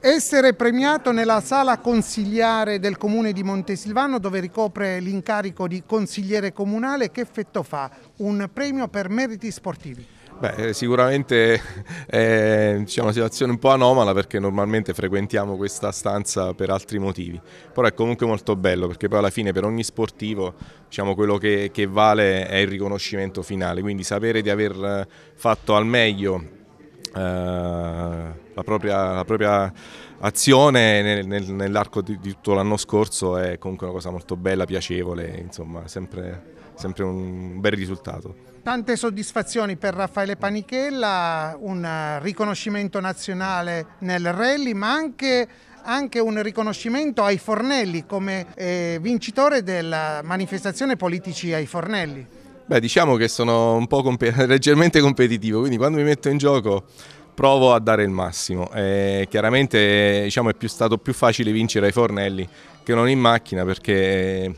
Essere premiato nella sala consigliare del comune di Montesilvano dove ricopre l'incarico di consigliere comunale, che effetto fa? Un premio per meriti sportivi. Beh, eh, sicuramente eh, è diciamo, una situazione un po' anomala perché normalmente frequentiamo questa stanza per altri motivi, però è comunque molto bello perché poi alla fine per ogni sportivo diciamo, quello che, che vale è il riconoscimento finale, quindi sapere di aver eh, fatto al meglio eh, la propria, la propria azione nel, nel, nell'arco di, di, tutto l'anno scorso è comunque una cosa molto bella, piacevole, insomma sempre, sempre un bel risultato. Tante soddisfazioni per Raffaele Panichella, un riconoscimento nazionale nel rally ma anche anche un riconoscimento ai Fornelli come eh, vincitore della manifestazione Politici ai Fornelli. Beh, diciamo che sono un po' comp leggermente competitivo, quindi quando mi metto in gioco provo a dare il massimo. Eh, chiaramente diciamo, è più stato più facile vincere ai fornelli che non in macchina perché eh,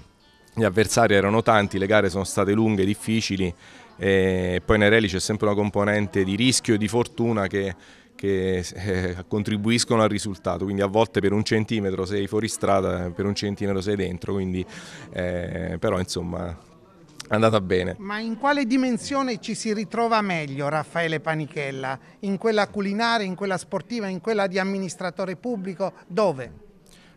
gli avversari erano tanti, le gare sono state lunghe, difficili e eh, poi nei rally c'è sempre una componente di rischio e di fortuna che, che eh, contribuiscono al risultato, quindi a volte per un centimetro sei fuori strada, per un centimetro sei dentro, quindi, eh, però insomma è andata bene. Ma in quale dimensione ci si ritrova meglio Raffaele Panichella? In quella culinaria, in quella sportiva, in quella di amministratore pubblico? Dove?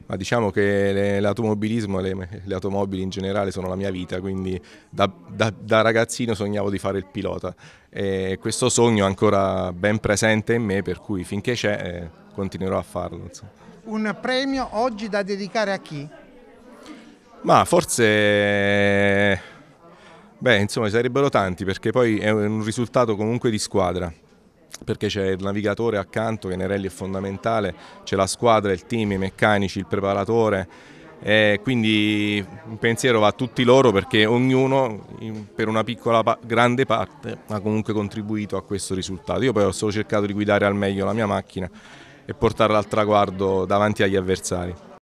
Ma diciamo che l'automobilismo e le, le, automobili in generale sono la mia vita, quindi da, da, da ragazzino sognavo di fare il pilota e questo sogno è ancora ben presente in me, per cui finché c'è eh, continuerò a farlo. Insomma. Un premio oggi da dedicare a chi? Ma forse Beh, insomma, sarebbero tanti perché poi è un risultato comunque di squadra perché c'è il navigatore accanto che Nerelli è fondamentale, c'è la squadra, il team, i meccanici, il preparatore e quindi un pensiero va a tutti loro perché ognuno per una piccola grande parte ha comunque contribuito a questo risultato. Io poi ho solo cercato di guidare al meglio la mia macchina e portarla al traguardo davanti agli avversari.